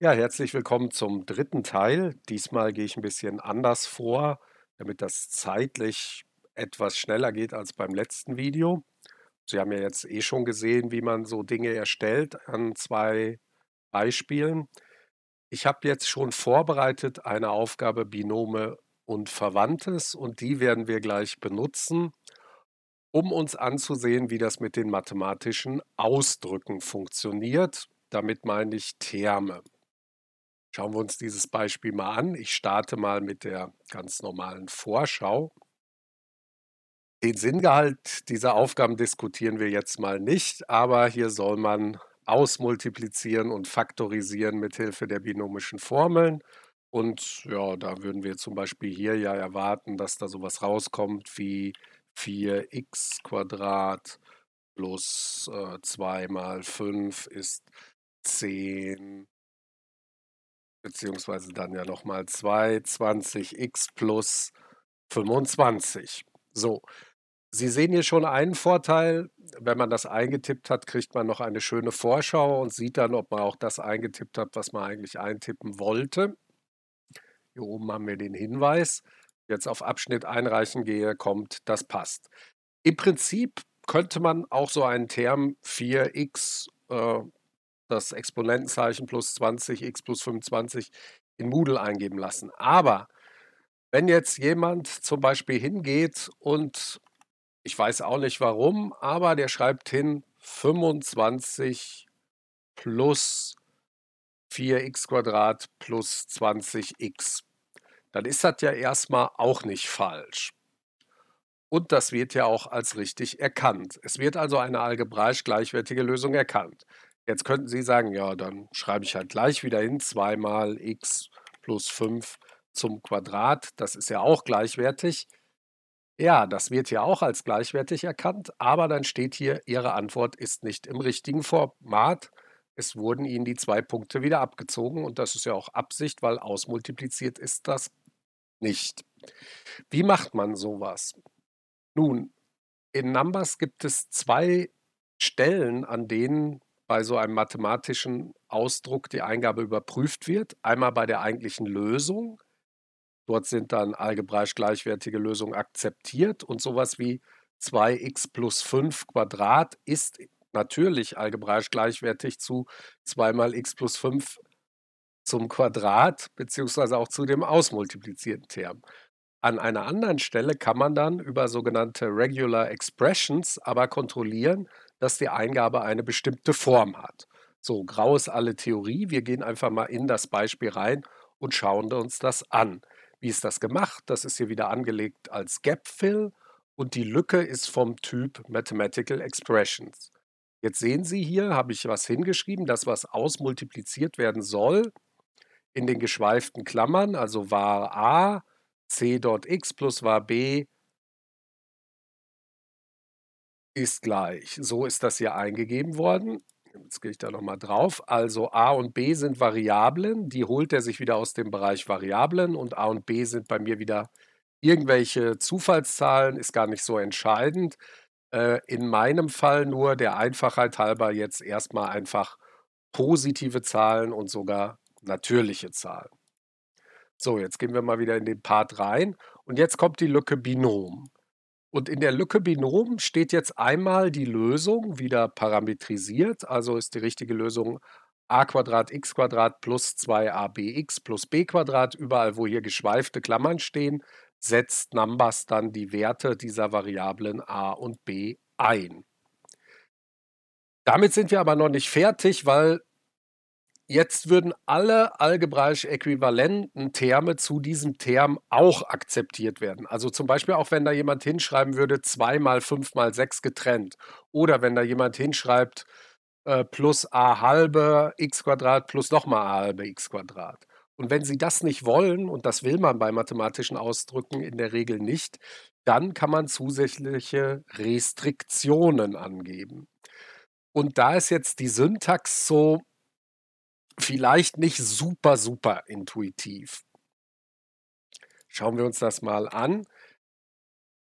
Ja, herzlich willkommen zum dritten Teil. Diesmal gehe ich ein bisschen anders vor, damit das zeitlich etwas schneller geht als beim letzten Video. Sie haben ja jetzt eh schon gesehen, wie man so Dinge erstellt an zwei Beispielen. Ich habe jetzt schon vorbereitet eine Aufgabe Binome und Verwandtes und die werden wir gleich benutzen, um uns anzusehen, wie das mit den mathematischen Ausdrücken funktioniert. Damit meine ich Terme. Schauen wir uns dieses Beispiel mal an. Ich starte mal mit der ganz normalen Vorschau. Den Sinngehalt dieser Aufgaben diskutieren wir jetzt mal nicht, aber hier soll man ausmultiplizieren und faktorisieren mit Hilfe der binomischen Formeln. Und ja, da würden wir zum Beispiel hier ja erwarten, dass da sowas rauskommt wie 4x plus äh, 2 mal 5 ist 10 beziehungsweise dann ja nochmal 220x plus 25. So, Sie sehen hier schon einen Vorteil. Wenn man das eingetippt hat, kriegt man noch eine schöne Vorschau und sieht dann, ob man auch das eingetippt hat, was man eigentlich eintippen wollte. Hier oben haben wir den Hinweis. Jetzt auf Abschnitt einreichen gehe, kommt, das passt. Im Prinzip könnte man auch so einen Term 4x äh, das Exponentenzeichen plus 20, x plus 25 in Moodle eingeben lassen. Aber wenn jetzt jemand zum Beispiel hingeht und ich weiß auch nicht warum, aber der schreibt hin 25 plus 4x plus 20x, dann ist das ja erstmal auch nicht falsch. Und das wird ja auch als richtig erkannt. Es wird also eine algebraisch gleichwertige Lösung erkannt. Jetzt könnten Sie sagen, ja, dann schreibe ich halt gleich wieder hin, 2 mal x plus 5 zum Quadrat, das ist ja auch gleichwertig. Ja, das wird ja auch als gleichwertig erkannt, aber dann steht hier, Ihre Antwort ist nicht im richtigen Format. Es wurden Ihnen die zwei Punkte wieder abgezogen und das ist ja auch Absicht, weil ausmultipliziert ist das nicht. Wie macht man sowas? Nun, in Numbers gibt es zwei Stellen, an denen bei so einem mathematischen Ausdruck die Eingabe überprüft wird. Einmal bei der eigentlichen Lösung. Dort sind dann algebraisch gleichwertige Lösungen akzeptiert und sowas wie 2x plus 5 Quadrat ist natürlich algebraisch gleichwertig zu 2 mal x plus 5 zum Quadrat beziehungsweise auch zu dem ausmultiplizierten Term. An einer anderen Stelle kann man dann über sogenannte Regular Expressions aber kontrollieren, dass die Eingabe eine bestimmte Form hat. So, grau ist alle Theorie. Wir gehen einfach mal in das Beispiel rein und schauen uns das an. Wie ist das gemacht? Das ist hier wieder angelegt als Gap-Fill und die Lücke ist vom Typ Mathematical Expressions. Jetzt sehen Sie hier, habe ich was hingeschrieben, das was ausmultipliziert werden soll in den geschweiften Klammern, also var a c.x plus var b ist gleich. So ist das hier eingegeben worden. Jetzt gehe ich da nochmal drauf. Also a und b sind Variablen. Die holt er sich wieder aus dem Bereich Variablen und a und b sind bei mir wieder irgendwelche Zufallszahlen, ist gar nicht so entscheidend. Äh, in meinem Fall nur der Einfachheit halber jetzt erstmal einfach positive Zahlen und sogar natürliche Zahlen. So, jetzt gehen wir mal wieder in den Part rein und jetzt kommt die Lücke Binom. Und in der Lücke Binom steht jetzt einmal die Lösung wieder parametrisiert, also ist die richtige Lösung a Quadrat x Quadrat plus 2abx plus b Quadrat. Überall, wo hier geschweifte Klammern stehen, setzt Numbers dann die Werte dieser Variablen a und b ein. Damit sind wir aber noch nicht fertig, weil Jetzt würden alle algebraisch äquivalenten Terme zu diesem Term auch akzeptiert werden. Also zum Beispiel auch wenn da jemand hinschreiben würde, 2 mal 5 mal 6 getrennt. Oder wenn da jemand hinschreibt, äh, plus a halbe x Quadrat plus nochmal a halbe x Quadrat. Und wenn Sie das nicht wollen, und das will man bei mathematischen Ausdrücken in der Regel nicht, dann kann man zusätzliche Restriktionen angeben. Und da ist jetzt die Syntax so vielleicht nicht super, super intuitiv. Schauen wir uns das mal an.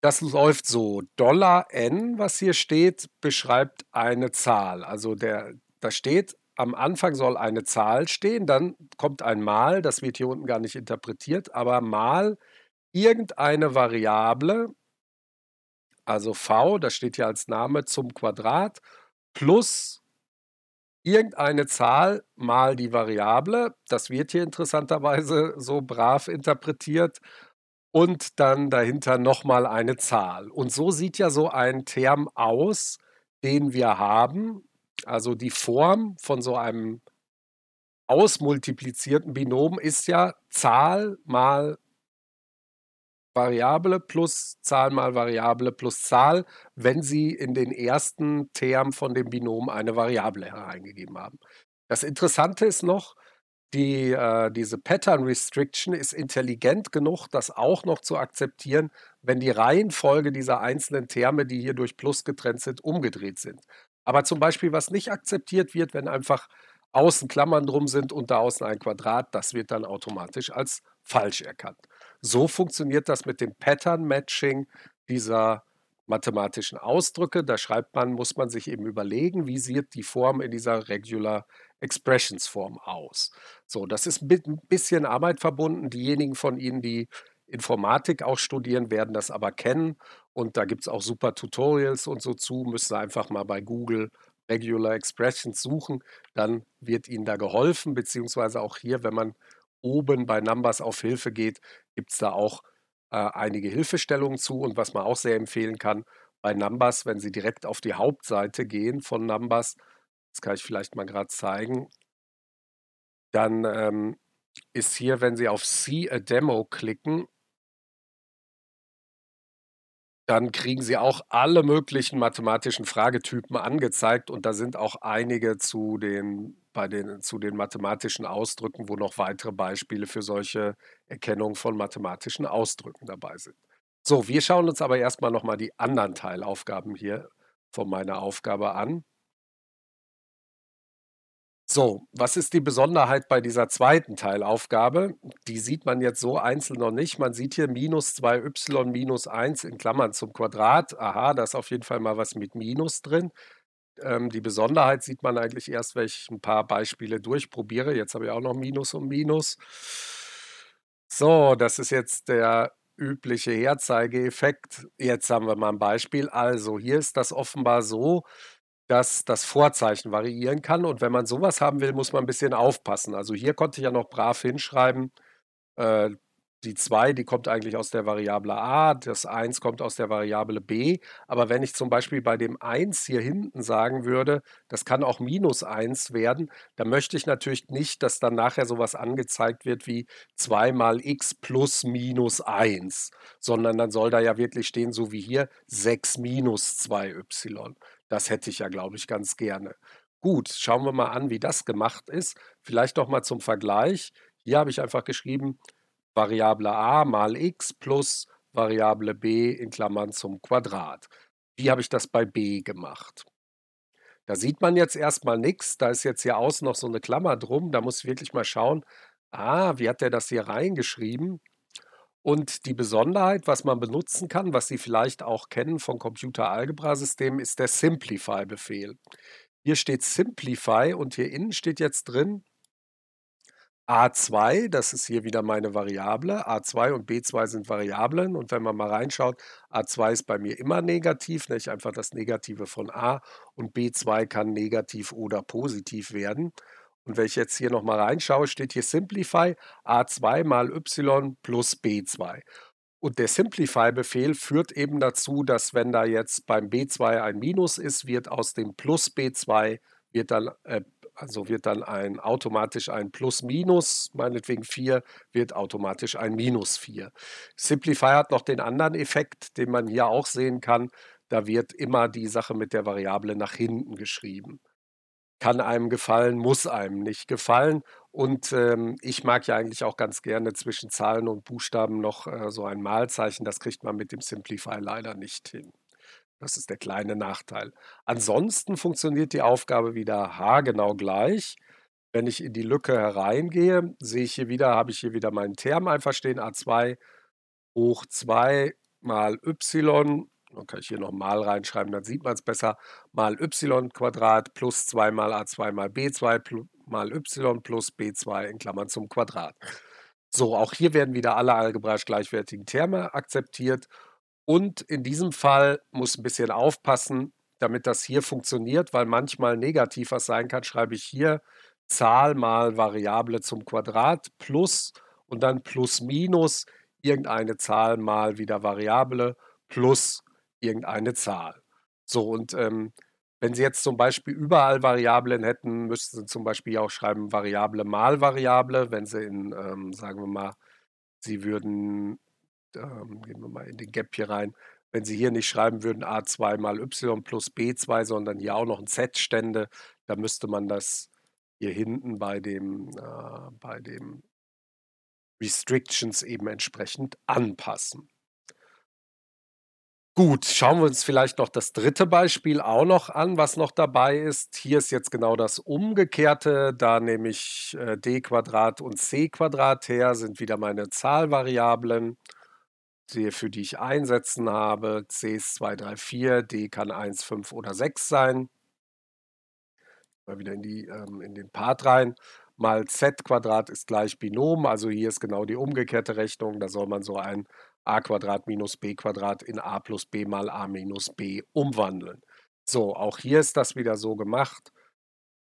Das läuft so. Dollar N, was hier steht, beschreibt eine Zahl. Also der, da steht, am Anfang soll eine Zahl stehen, dann kommt ein Mal, das wird hier unten gar nicht interpretiert, aber mal irgendeine Variable, also v, das steht hier als Name zum Quadrat, plus irgendeine Zahl mal die Variable, das wird hier interessanterweise so brav interpretiert, und dann dahinter nochmal eine Zahl. Und so sieht ja so ein Term aus, den wir haben, also die Form von so einem ausmultiplizierten Binom ist ja Zahl mal Variable plus Zahl mal Variable plus Zahl, wenn Sie in den ersten Term von dem Binom eine Variable hereingegeben haben. Das Interessante ist noch, die, äh, diese Pattern Restriction ist intelligent genug, das auch noch zu akzeptieren, wenn die Reihenfolge dieser einzelnen Terme, die hier durch Plus getrennt sind, umgedreht sind. Aber zum Beispiel, was nicht akzeptiert wird, wenn einfach außen Klammern drum sind und da außen ein Quadrat, das wird dann automatisch als falsch erkannt. So funktioniert das mit dem Pattern-Matching dieser mathematischen Ausdrücke. Da schreibt man, muss man sich eben überlegen, wie sieht die Form in dieser Regular Expressions Form aus. So, das ist mit ein bisschen Arbeit verbunden. Diejenigen von Ihnen, die Informatik auch studieren, werden das aber kennen. Und da gibt es auch super Tutorials und so zu. Müssen Sie einfach mal bei Google Regular Expressions suchen. Dann wird Ihnen da geholfen, beziehungsweise auch hier, wenn man oben bei Numbers auf Hilfe geht, gibt es da auch äh, einige Hilfestellungen zu. Und was man auch sehr empfehlen kann, bei Numbers, wenn Sie direkt auf die Hauptseite gehen von Numbers, das kann ich vielleicht mal gerade zeigen, dann ähm, ist hier, wenn Sie auf See a Demo klicken, dann kriegen sie auch alle möglichen mathematischen Fragetypen angezeigt und da sind auch einige zu den bei den zu den mathematischen Ausdrücken, wo noch weitere Beispiele für solche Erkennung von mathematischen Ausdrücken dabei sind. So, wir schauen uns aber erstmal nochmal die anderen Teilaufgaben hier von meiner Aufgabe an. So, was ist die Besonderheit bei dieser zweiten Teilaufgabe? Die sieht man jetzt so einzeln noch nicht. Man sieht hier minus 2y minus 1 in Klammern zum Quadrat. Aha, da ist auf jeden Fall mal was mit Minus drin. Ähm, die Besonderheit sieht man eigentlich erst, wenn ich ein paar Beispiele durchprobiere. Jetzt habe ich auch noch Minus und Minus. So, das ist jetzt der übliche Herzeigeeffekt. Jetzt haben wir mal ein Beispiel. Also, hier ist das offenbar so, dass das Vorzeichen variieren kann. Und wenn man sowas haben will, muss man ein bisschen aufpassen. Also hier konnte ich ja noch brav hinschreiben, äh, die 2, die kommt eigentlich aus der Variable a, das 1 kommt aus der Variable b. Aber wenn ich zum Beispiel bei dem 1 hier hinten sagen würde, das kann auch minus 1 werden, dann möchte ich natürlich nicht, dass dann nachher sowas angezeigt wird wie 2 mal x plus minus 1, sondern dann soll da ja wirklich stehen, so wie hier, 6 minus 2y. Das hätte ich ja, glaube ich, ganz gerne. Gut, schauen wir mal an, wie das gemacht ist. Vielleicht noch mal zum Vergleich. Hier habe ich einfach geschrieben, Variable a mal x plus Variable b in Klammern zum Quadrat. Wie habe ich das bei b gemacht? Da sieht man jetzt erstmal nichts. Da ist jetzt hier außen noch so eine Klammer drum. Da muss ich wirklich mal schauen, ah, wie hat der das hier reingeschrieben? Und die Besonderheit, was man benutzen kann, was Sie vielleicht auch kennen von computer algebra systemen ist der Simplify-Befehl. Hier steht Simplify und hier innen steht jetzt drin A2, das ist hier wieder meine Variable. A2 und B2 sind Variablen und wenn man mal reinschaut, A2 ist bei mir immer negativ, nicht ne? einfach das Negative von A und B2 kann negativ oder positiv werden. Und wenn ich jetzt hier nochmal reinschaue, steht hier Simplify a2 mal y plus b2. Und der Simplify-Befehl führt eben dazu, dass wenn da jetzt beim b2 ein Minus ist, wird aus dem plus b2 wird dann, äh, also wird dann ein, automatisch ein Plus-Minus, meinetwegen 4, wird automatisch ein Minus 4. Simplify hat noch den anderen Effekt, den man hier auch sehen kann. Da wird immer die Sache mit der Variable nach hinten geschrieben kann einem gefallen, muss einem nicht gefallen. Und ähm, ich mag ja eigentlich auch ganz gerne zwischen Zahlen und Buchstaben noch äh, so ein Malzeichen. Das kriegt man mit dem Simplify leider nicht hin. Das ist der kleine Nachteil. Ansonsten funktioniert die Aufgabe wieder haargenau gleich. Wenn ich in die Lücke hereingehe, sehe ich hier wieder, habe ich hier wieder meinen Term einfach stehen, a2 hoch 2 mal y dann kann ich hier nochmal reinschreiben, dann sieht man es besser. Mal y Quadrat plus 2 mal a2 mal b2 mal y plus b2 in Klammern zum Quadrat. So, auch hier werden wieder alle algebraisch gleichwertigen Terme akzeptiert. Und in diesem Fall muss ein bisschen aufpassen, damit das hier funktioniert, weil manchmal negativ was sein kann, schreibe ich hier Zahl mal Variable zum Quadrat plus und dann plus minus irgendeine Zahl mal wieder Variable plus irgendeine Zahl. So, und ähm, wenn Sie jetzt zum Beispiel überall Variablen hätten, müssten Sie zum Beispiel auch schreiben Variable mal Variable. Wenn Sie in, ähm, sagen wir mal, Sie würden, ähm, gehen wir mal in den Gap hier rein, wenn Sie hier nicht schreiben würden a2 mal y plus b2, sondern hier auch noch ein z stände, dann müsste man das hier hinten bei dem, äh, bei dem Restrictions eben entsprechend anpassen. Gut, schauen wir uns vielleicht noch das dritte Beispiel auch noch an, was noch dabei ist. Hier ist jetzt genau das Umgekehrte. Da nehme ich äh, d Quadrat und c Quadrat her, sind wieder meine Zahlvariablen, für die ich einsetzen habe. c ist 2, 3, 4, d kann 1, 5 oder 6 sein. Mal wieder in, die, ähm, in den Part rein. Mal z Quadrat ist gleich Binom, also hier ist genau die umgekehrte Rechnung. Da soll man so ein a Quadrat minus b Quadrat in a plus b mal a minus b umwandeln. So, auch hier ist das wieder so gemacht.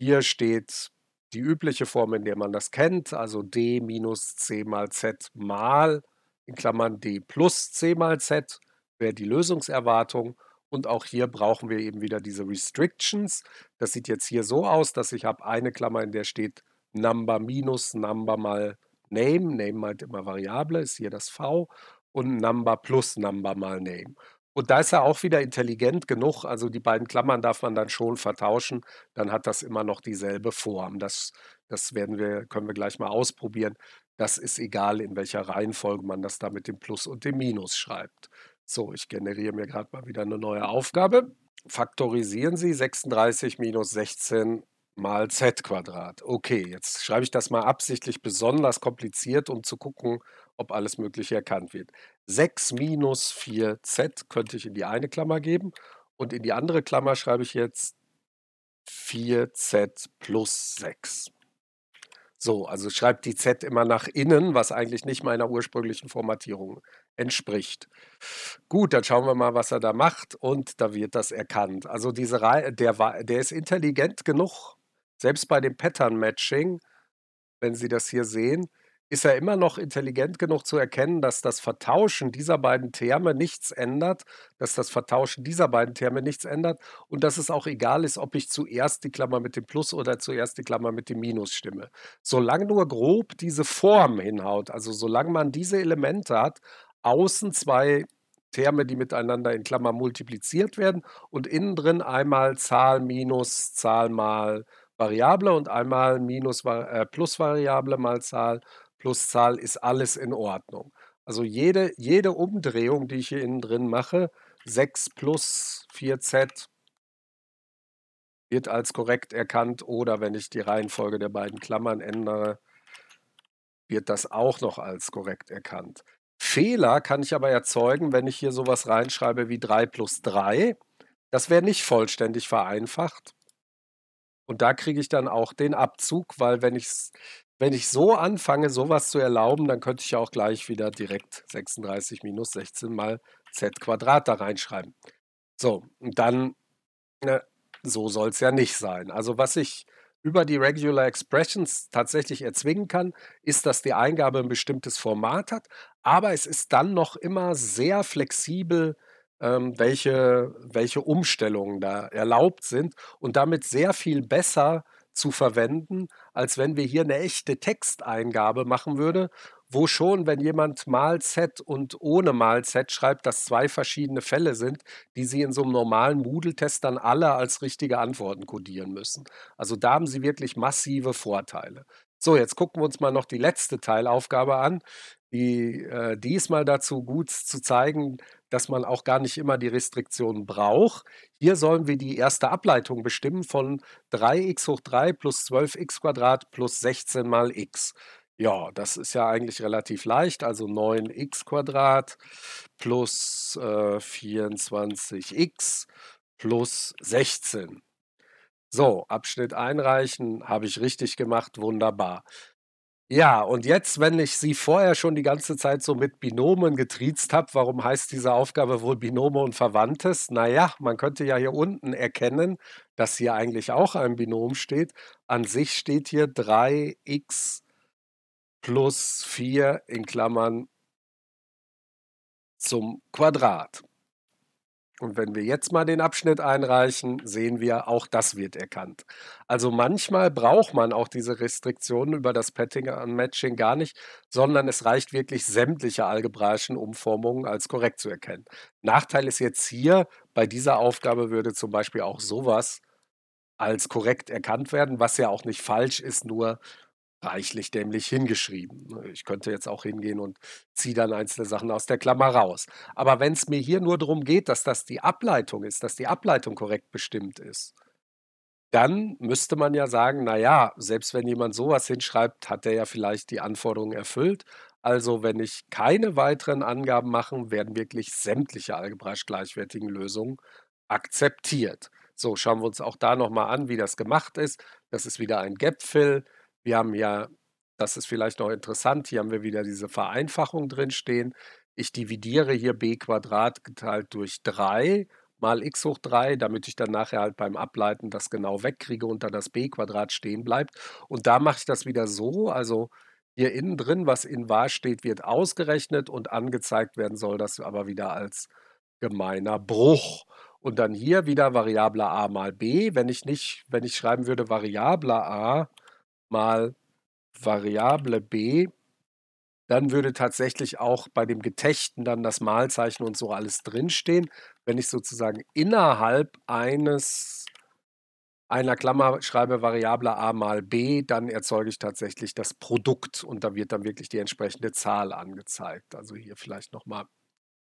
Hier steht die übliche Form, in der man das kennt, also d minus c mal z mal in Klammern d plus c mal z wäre die Lösungserwartung. Und auch hier brauchen wir eben wieder diese Restrictions. Das sieht jetzt hier so aus, dass ich habe eine Klammer, in der steht Number minus Number mal Name. Name meint halt immer Variable, ist hier das v und Number plus Number mal Name. Und da ist er auch wieder intelligent genug. Also die beiden Klammern darf man dann schon vertauschen. Dann hat das immer noch dieselbe Form. Das, das werden wir, können wir gleich mal ausprobieren. Das ist egal, in welcher Reihenfolge man das da mit dem Plus und dem Minus schreibt. So, ich generiere mir gerade mal wieder eine neue Aufgabe. Faktorisieren Sie 36 minus 16 mal z Quadrat. Okay, jetzt schreibe ich das mal absichtlich besonders kompliziert, um zu gucken, ob alles Mögliche erkannt wird. 6 minus 4z könnte ich in die eine Klammer geben und in die andere Klammer schreibe ich jetzt 4z plus 6. So, also schreibt die z immer nach innen, was eigentlich nicht meiner ursprünglichen Formatierung entspricht. Gut, dann schauen wir mal, was er da macht und da wird das erkannt. Also diese Reihe, der, der ist intelligent genug, selbst bei dem Pattern Matching, wenn Sie das hier sehen, ist er immer noch intelligent genug zu erkennen, dass das Vertauschen dieser beiden Terme nichts ändert, dass das Vertauschen dieser beiden Terme nichts ändert und dass es auch egal ist, ob ich zuerst die Klammer mit dem Plus oder zuerst die Klammer mit dem Minus stimme. Solange nur grob diese Form hinhaut, also solange man diese Elemente hat, außen zwei Terme, die miteinander in Klammer multipliziert werden und innen drin einmal Zahl minus Zahl mal Variable und einmal minus äh, plus Variable mal Zahl Pluszahl ist alles in Ordnung. Also jede, jede Umdrehung, die ich hier innen drin mache, 6 plus 4z wird als korrekt erkannt oder wenn ich die Reihenfolge der beiden Klammern ändere, wird das auch noch als korrekt erkannt. Fehler kann ich aber erzeugen, wenn ich hier sowas reinschreibe wie 3 plus 3. Das wäre nicht vollständig vereinfacht. Und da kriege ich dann auch den Abzug, weil wenn ich es wenn ich so anfange, sowas zu erlauben, dann könnte ich ja auch gleich wieder direkt 36 minus 16 mal z Quadrat da reinschreiben. So, und dann, ne, so soll es ja nicht sein. Also was ich über die Regular Expressions tatsächlich erzwingen kann, ist, dass die Eingabe ein bestimmtes Format hat, aber es ist dann noch immer sehr flexibel, ähm, welche, welche Umstellungen da erlaubt sind und damit sehr viel besser zu verwenden, als wenn wir hier eine echte Texteingabe machen würde, wo schon, wenn jemand mal Z und ohne mal Z schreibt, das zwei verschiedene Fälle sind, die Sie in so einem normalen Moodle-Test dann alle als richtige Antworten codieren müssen. Also da haben Sie wirklich massive Vorteile. So, jetzt gucken wir uns mal noch die letzte Teilaufgabe an, die äh, diesmal dazu gut zu zeigen, dass man auch gar nicht immer die Restriktionen braucht. Hier sollen wir die erste Ableitung bestimmen von 3x hoch 3 plus 12x plus 16 mal x. Ja, das ist ja eigentlich relativ leicht. Also 9x plus äh, 24x plus 16. So, Abschnitt einreichen, habe ich richtig gemacht, wunderbar. Ja, und jetzt, wenn ich Sie vorher schon die ganze Zeit so mit Binomen getriezt habe, warum heißt diese Aufgabe wohl Binome und Verwandtes? Naja, man könnte ja hier unten erkennen, dass hier eigentlich auch ein Binom steht. An sich steht hier 3x plus 4 in Klammern zum Quadrat. Und wenn wir jetzt mal den Abschnitt einreichen, sehen wir, auch das wird erkannt. Also manchmal braucht man auch diese Restriktionen über das Padding und Matching gar nicht, sondern es reicht wirklich, sämtliche algebraischen Umformungen als korrekt zu erkennen. Nachteil ist jetzt hier, bei dieser Aufgabe würde zum Beispiel auch sowas als korrekt erkannt werden, was ja auch nicht falsch ist, nur reichlich dämlich hingeschrieben. Ne? Ich könnte jetzt auch hingehen und ziehe dann einzelne Sachen aus der Klammer raus. Aber wenn es mir hier nur darum geht, dass das die Ableitung ist, dass die Ableitung korrekt bestimmt ist, dann müsste man ja sagen, naja, selbst wenn jemand sowas hinschreibt, hat er ja vielleicht die Anforderungen erfüllt. Also wenn ich keine weiteren Angaben mache, werden wirklich sämtliche algebraisch gleichwertigen Lösungen akzeptiert. So, schauen wir uns auch da nochmal an, wie das gemacht ist. Das ist wieder ein Gap-Fill. Wir haben ja, das ist vielleicht noch interessant, hier haben wir wieder diese Vereinfachung drinstehen. Ich dividiere hier b Quadrat geteilt durch 3 mal x hoch 3, damit ich dann nachher halt beim Ableiten das genau wegkriege und dann das b Quadrat stehen bleibt. Und da mache ich das wieder so, also hier innen drin, was in wahr steht, wird ausgerechnet und angezeigt werden soll das aber wieder als gemeiner Bruch. Und dann hier wieder Variable a mal b. Wenn ich nicht, wenn ich schreiben würde Variable a mal Variable b, dann würde tatsächlich auch bei dem Getechten dann das Malzeichen und so alles drinstehen. Wenn ich sozusagen innerhalb eines einer Klammer schreibe Variable a mal b, dann erzeuge ich tatsächlich das Produkt und da wird dann wirklich die entsprechende Zahl angezeigt. Also hier vielleicht nochmal,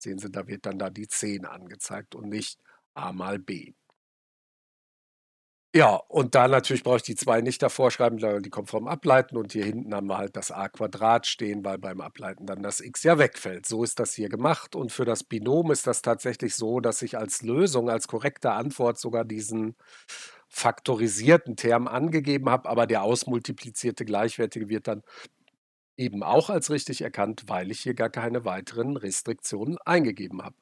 sehen Sie, da wird dann da die 10 angezeigt und nicht a mal b. Ja, und da natürlich brauche ich die zwei nicht davor schreiben, die kommen vom Ableiten und hier hinten haben wir halt das a Quadrat stehen, weil beim Ableiten dann das x ja wegfällt. So ist das hier gemacht und für das Binom ist das tatsächlich so, dass ich als Lösung, als korrekte Antwort sogar diesen faktorisierten Term angegeben habe, aber der ausmultiplizierte Gleichwertige wird dann eben auch als richtig erkannt, weil ich hier gar keine weiteren Restriktionen eingegeben habe.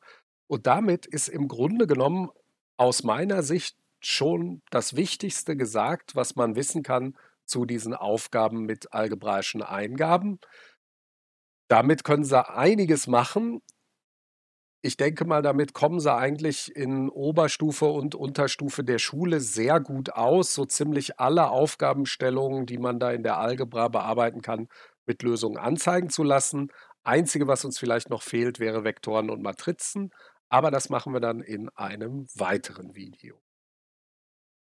Und damit ist im Grunde genommen aus meiner Sicht schon das Wichtigste gesagt, was man wissen kann zu diesen Aufgaben mit algebraischen Eingaben. Damit können sie einiges machen. Ich denke mal, damit kommen sie eigentlich in Oberstufe und Unterstufe der Schule sehr gut aus. So ziemlich alle Aufgabenstellungen, die man da in der Algebra bearbeiten kann, mit Lösungen anzeigen zu lassen. Einzige, was uns vielleicht noch fehlt, wäre Vektoren und Matrizen. Aber das machen wir dann in einem weiteren Video.